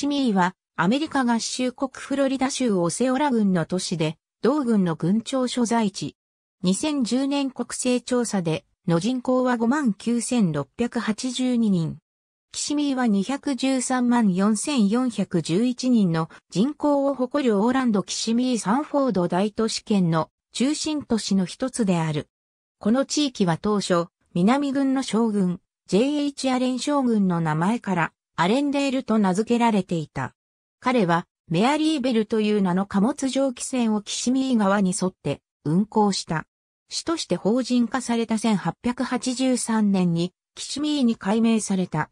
シミーは、アメリカ合衆国フロリダ州オセオラ郡の都市で、同郡の郡庁所在地。2010年国勢調査で、の人口は59,682人。キシミーは2134,411人の人口を誇るオーランド・キシミー・サンフォード大都市圏の中心都市の一つである。この地域は当初、南軍の将軍、J.H. アレン将軍の名前から、アレンデールと名付けられていた。彼は、メアリーベルという名の貨物蒸気船をキシミー川に沿って運航した。市として法人化された1883年に、キシミーに改名された。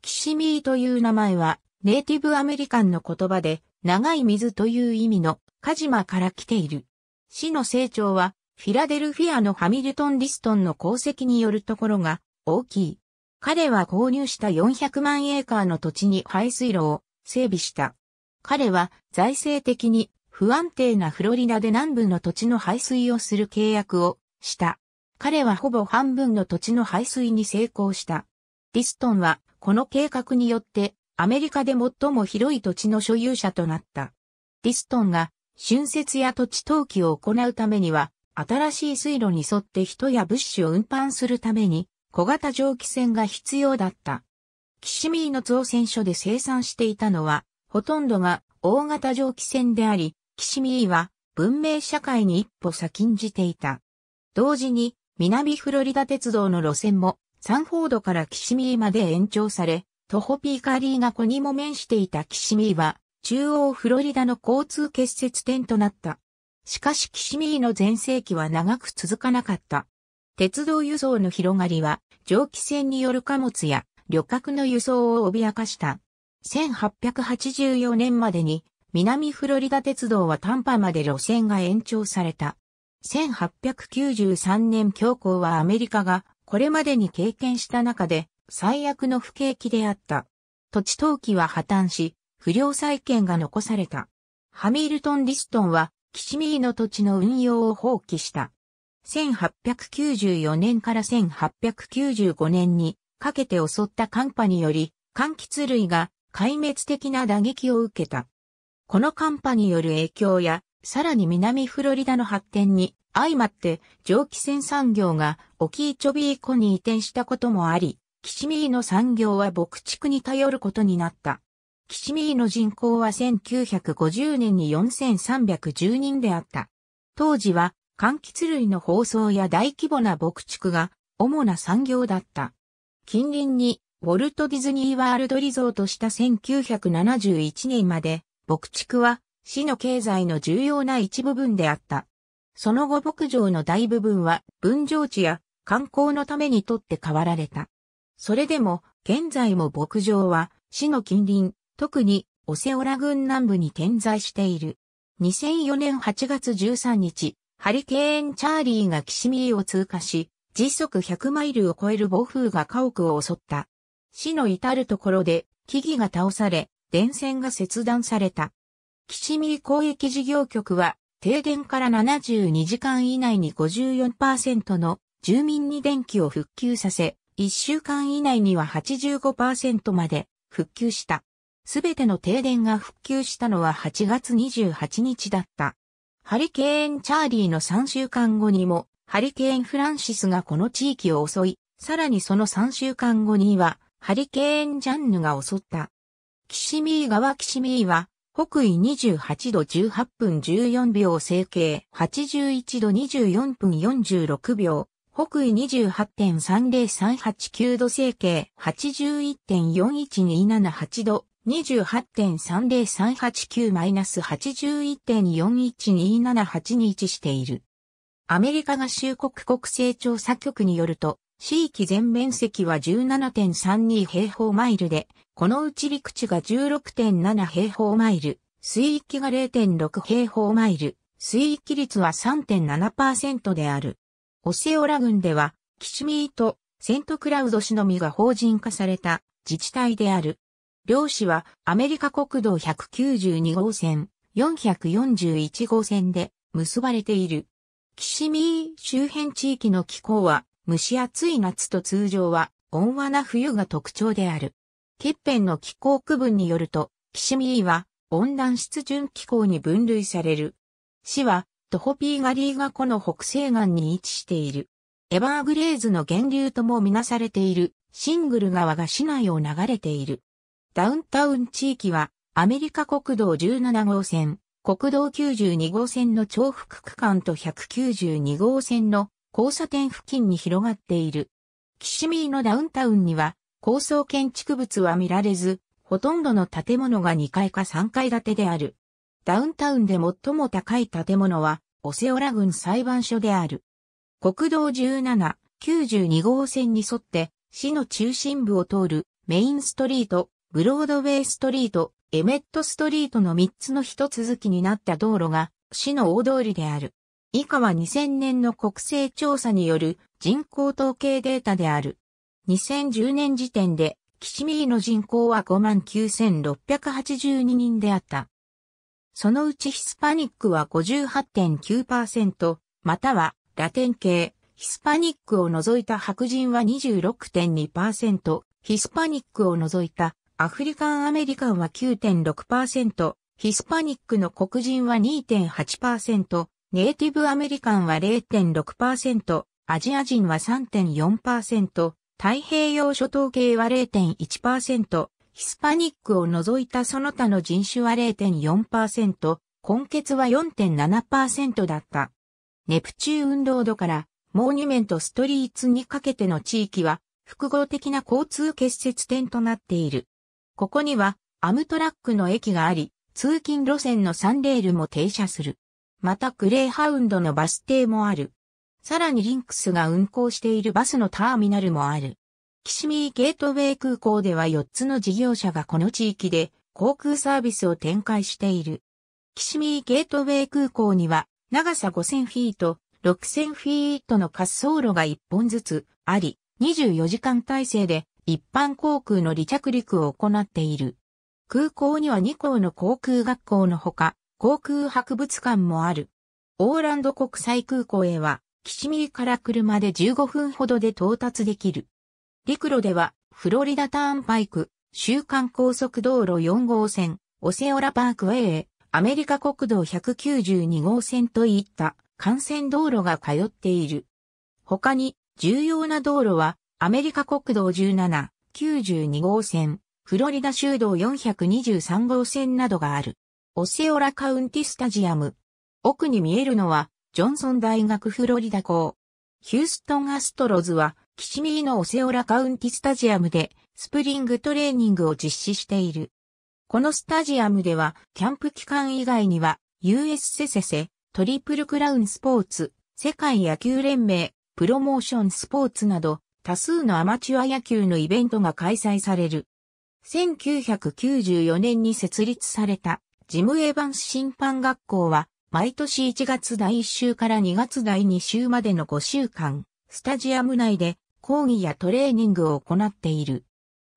キシミーという名前は、ネイティブアメリカンの言葉で、長い水という意味の、カジマから来ている。市の成長は、フィラデルフィアのハミルトン・ディストンの功績によるところが大きい。彼は購入した400万エーカーの土地に排水路を整備した。彼は財政的に不安定なフロリダで南部の土地の排水をする契約をした。彼はほぼ半分の土地の排水に成功した。ディストンはこの計画によってアメリカで最も広い土地の所有者となった。ディストンが春節や土地投機を行うためには新しい水路に沿って人や物資を運搬するために小型蒸気船が必要だった。キシミーの造船所で生産していたのは、ほとんどが大型蒸気船であり、キシミーは文明社会に一歩先んじていた。同時に、南フロリダ鉄道の路線も、サンフォードからキシミーまで延長され、トホピーカリーが湖にも面していたキシミーは、中央フロリダの交通結節点となった。しかしキシミーの全盛期は長く続かなかった。鉄道輸送の広がりは、蒸気船による貨物や旅客の輸送を脅かした。1884年までに、南フロリダ鉄道は短波まで路線が延長された。1893年強行はアメリカがこれまでに経験した中で最悪の不景気であった。土地投機は破綻し、不良債権が残された。ハミルトン・リストンは、キシミーの土地の運用を放棄した。1894年から1895年にかけて襲った寒波により、柑橘類が壊滅的な打撃を受けた。この寒波による影響や、さらに南フロリダの発展に相まって蒸気船産業が沖イチョビー湖に移転したこともあり、キシミーの産業は牧畜に頼ることになった。キシミーの人口は1950年に4310人であった。当時は柑橘類の包装や大規模な牧畜が主な産業だった。近隣にウォルト・ディズニー・ワールド・リゾートした1971年まで牧畜は市の経済の重要な一部分であった。その後牧場の大部分は分譲地や観光のために取って代わられた。それでも現在も牧場は市の近隣、特にオセオラ郡南部に点在している。2004年8月13日、ハリケーン・チャーリーがキシミーを通過し、時速100マイルを超える暴風が家屋を襲った。市の至るところで木々が倒され、電線が切断された。キシミー広域事業局は、停電から72時間以内に54%の住民に電気を復旧させ、1週間以内には85%まで復旧した。すべての停電が復旧したのは8月28日だった。ハリケーン・チャーリーの3週間後にも、ハリケーン・フランシスがこの地域を襲い、さらにその3週間後には、ハリケーン・ジャンヌが襲った。キシミー川キシミーは、北緯28度18分14秒整形81度24分46秒、北緯28.30389度整形81.41278度2 8 3 0 3 8 9 8 1 4 1 2 7 8位置している。アメリカ合衆国国勢調査局によると、地域全面積は17.32平方マイルで、このうち陸地が16.7平方マイル、水域が0.6平方マイル、水域率は3.7%である。オセオラ郡では、キシミーとセントクラウド市のみが法人化された自治体である。両市はアメリカ国道192号線、441号線で結ばれている。キシミー周辺地域の気候は蒸し暑い夏と通常は温和な冬が特徴である。欠片の気候区分によると、キシミーは温暖湿潤気候に分類される。市はトホピーガリーガ湖の北西岸に位置している。エバーグレーズの源流ともみなされているシングル川が市内を流れている。ダウンタウン地域は、アメリカ国道17号線、国道92号線の重複区間と192号線の交差点付近に広がっている。キシミーのダウンタウンには、高層建築物は見られず、ほとんどの建物が2階か3階建てである。ダウンタウンで最も高い建物は、オセオラ郡裁判所である。国道17、92号線に沿って、市の中心部を通るメインストリート、ブロードウェイストリート、エメットストリートの3つの一続きになった道路が市の大通りである。以下は2000年の国勢調査による人口統計データである。2010年時点で、キシミーの人口は59,682人であった。そのうちヒスパニックは58.9%、またはラテン系、ヒスパニックを除いた白人は26.2%、ヒスパニックを除いたアフリカンアメリカンは9.6%、ヒスパニックの黒人は2.8%、ネイティブアメリカンは0.6%、アジア人は3.4%、太平洋諸島系は0.1%、ヒスパニックを除いたその他の人種は0.4%、根血は4.7%だった。ネプチューンロードからモーニュメントストリーツにかけての地域は複合的な交通結節点となっている。ここにはアムトラックの駅があり、通勤路線のサンレールも停車する。またクレーハウンドのバス停もある。さらにリンクスが運行しているバスのターミナルもある。キシミーゲートウェイ空港では4つの事業者がこの地域で航空サービスを展開している。キシミーゲートウェイ空港には長さ5000フィート、6000フィートの滑走路が1本ずつあり、24時間体制で一般航空の離着陸を行っている。空港には2校の航空学校のほか、航空博物館もある。オーランド国際空港へは、キシミーから車で15分ほどで到達できる。陸路では、フロリダターンパイク、週間高速道路4号線、オセオラパークウェイ、アメリカ国道192号線といった幹線道路が通っている。他に、重要な道路は、アメリカ国道17、92号線、フロリダ州道423号線などがある。オセオラカウンティスタジアム。奥に見えるのは、ジョンソン大学フロリダ校。ヒューストンアストロズは、キシミーのオセオラカウンティスタジアムで、スプリングトレーニングを実施している。このスタジアムでは、キャンプ期間以外には、US セセセ、トリプルクラウンスポーツ、世界野球連盟、プロモーションスポーツなど、多数のアマチュア野球のイベントが開催される。1994年に設立されたジム・エヴァンス審判学校は毎年1月第1週から2月第2週までの5週間、スタジアム内で講義やトレーニングを行っている。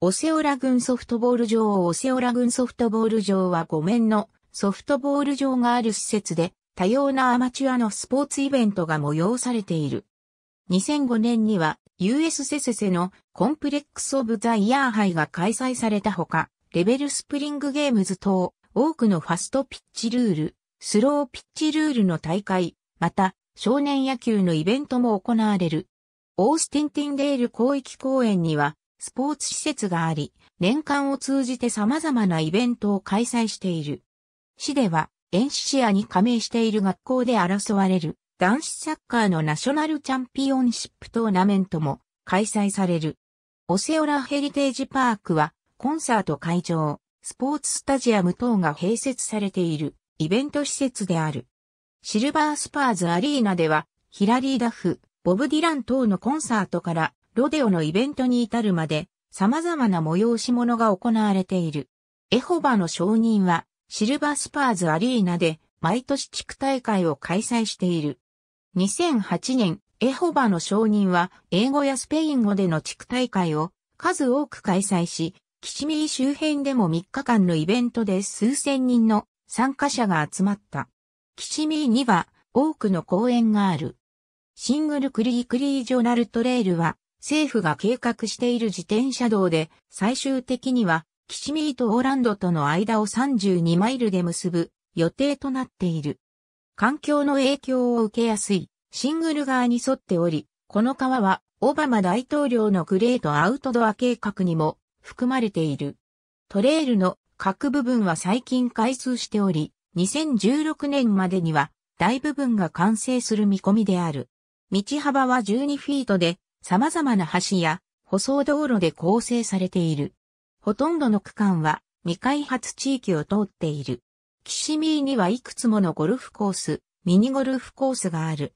オセオラ軍ソフトボール場オセオラ軍ソフトボール場は5面のソフトボール場がある施設で多様なアマチュアのスポーツイベントが催されている。2005年には US セセセのコンプレックスオブザイヤー杯が開催されたほか、レベルスプリングゲームズ等、多くのファストピッチルール、スローピッチルールの大会、また、少年野球のイベントも行われる。オースティンティンデール広域公園には、スポーツ施設があり、年間を通じて様々なイベントを開催している。市では、NCCA に加盟している学校で争われる男子サッカーのナショナルチャンピオンシップトーナメントも開催される。オセオラヘリテージパークはコンサート会場、スポーツスタジアム等が併設されているイベント施設である。シルバースパーズアリーナではヒラリー・ダフ、ボブ・ディラン等のコンサートからロデオのイベントに至るまで様々な催し物が行われている。エホバの証人はシルバースパーズアリーナで毎年地区大会を開催している。2008年、エホバの証人は英語やスペイン語での地区大会を数多く開催し、キシミー周辺でも3日間のイベントで数千人の参加者が集まった。キシミーには多くの公園がある。シングルクリークリージョナルトレイルは政府が計画している自転車道で最終的にはキシミーとオーランドとの間を32マイルで結ぶ予定となっている。環境の影響を受けやすいシングル側に沿っており、この川はオバマ大統領のグレートアウトドア計画にも含まれている。トレイルの各部分は最近開通しており、2016年までには大部分が完成する見込みである。道幅は12フィートで様々な橋や舗装道路で構成されている。ほとんどの区間は未開発地域を通っている。キシミーにはいくつものゴルフコース、ミニゴルフコースがある。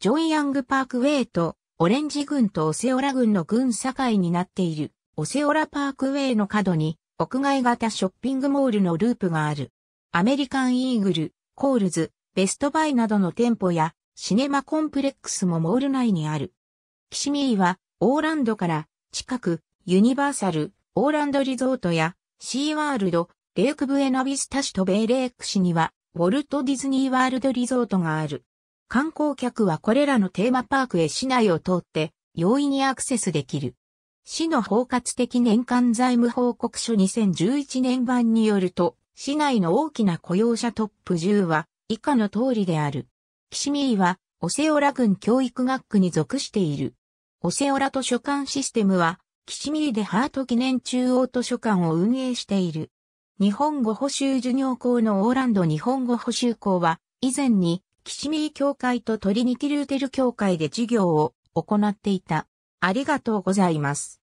ジョン・ヤング・パークウェイとオレンジ郡とオセオラ郡の郡境になっているオセオラパークウェイの角に屋外型ショッピングモールのループがある。アメリカンイーグル、コールズ、ベストバイなどの店舗やシネマコンプレックスもモール内にある。キシミーはオーランドから近くユニバーサル、オーランドリゾートやシーワールド、レークブエナビスタ市とベイレーク市には、ウォルト・ディズニー・ワールド・リゾートがある。観光客はこれらのテーマパークへ市内を通って容易にアクセスできる。市の包括的年間財務報告書2011年版によると、市内の大きな雇用者トップ10は以下の通りである。キシミーはオセオラ郡教育学区に属している。オセオラ図書館システムは、キシミーでハート記念中央図書館を運営している。日本語補修授業校のオーランド日本語補修校は、以前に、キシミー教会とトリニティルーテル教会で授業を行っていた。ありがとうございます。